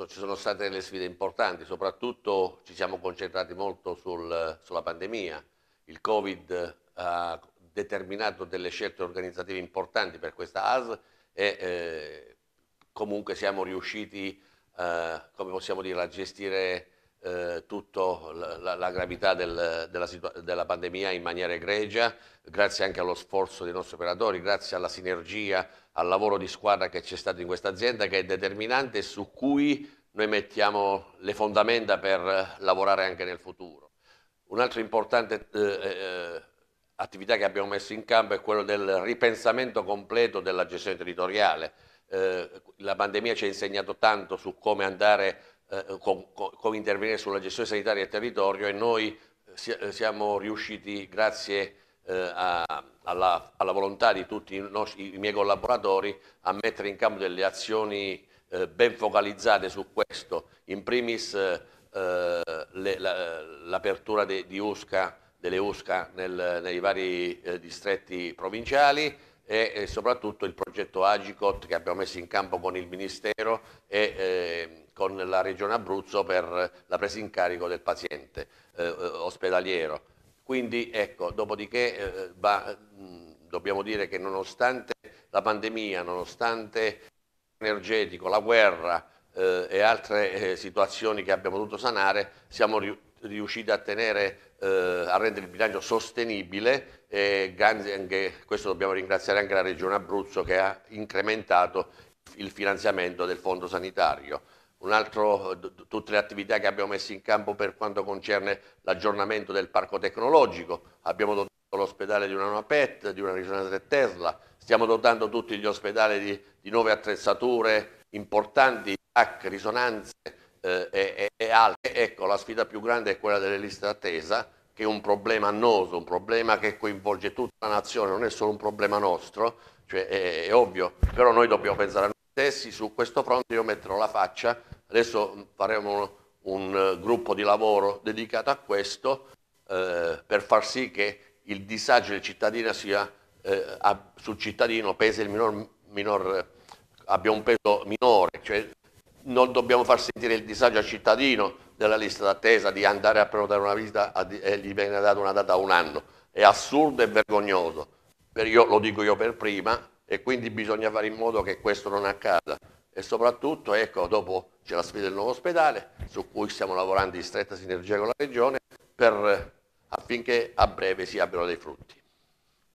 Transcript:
so, ci sono state delle sfide importanti, soprattutto ci siamo concentrati molto sul, sulla pandemia. Il Covid ha determinato delle scelte organizzative importanti per questa AS e eh, comunque siamo riusciti, eh, come possiamo dire, a gestire eh, tutta la, la, gravità del, della, della, pandemia in maniera egregia, grazie anche allo sforzo dei nostri operatori, grazie alla sinergia, al lavoro di squadra che c'è stato in questa azienda che è determinante e su cui noi mettiamo le fondamenta per lavorare anche nel futuro. Un'altra importante eh, eh, eh, attività che abbiamo messo in campo è quella del ripensamento completo della gestione territoriale. Eh, la pandemia ci ha insegnato tanto su come andare eh, con, con, con, intervenire sulla gestione sanitaria del territorio e noi eh, si, eh, siamo riusciti, grazie eh, a, alla, alla, volontà di tutti i, nostri, i, miei collaboratori, a mettere in campo delle azioni ben focalizzate su questo, in primis l'apertura la, delle USCA nel, nei vari distretti provinciali, e, soprattutto il progetto Agicot che abbiamo messo in campo con il Ministero e eh, con la Regione Abruzzo per la presa in carico del paziente eh, eh, ospedaliero. Quindi ecco, dopodiché eh, va, mh, dobbiamo dire che nonostante la pandemia, nonostante l'energetico, la guerra eh, e altre eh, situazioni che abbiamo dovuto sanare, siamo riusciti riuscite a, tenere, eh, a rendere il bilancio sostenibile e anche, questo dobbiamo ringraziare anche la Regione Abruzzo che ha incrementato il finanziamento del fondo sanitario. Altro, tutte le attività che abbiamo messo in campo per quanto concerne l'aggiornamento del parco tecnologico, abbiamo dotato l'ospedale di una nuova PET, di una regionale Tesla, stiamo dotando tutti gli ospedali di, di nuove attrezzature importanti, TAC, risonanze, eh, è, è alta. Ecco, la sfida più grande è quella delle liste d'attesa, che è un problema annoso, un problema che coinvolge tutta la nazione, non è solo un problema nostro, cioè è, è ovvio, però noi dobbiamo pensare a noi stessi, su questo fronte io metterò la faccia, adesso faremo un, un eh, gruppo di lavoro dedicato a questo eh, per far sì che il disagio del cittadino sia, eh, sul cittadino minor, minor, eh, abbia un peso minore, cioè non dobbiamo far sentire il disagio al cittadino della lista d'attesa di andare a prenotare una visita e gli viene data una data a un anno. È assurdo e vergognoso, io, lo dico io per prima e quindi bisogna fare in modo che questo non accada. E soprattutto, ecco, dopo c'è la sfida del nuovo ospedale su cui stiamo lavorando in stretta sinergia con la Regione per, affinché a breve si abbiano dei frutti.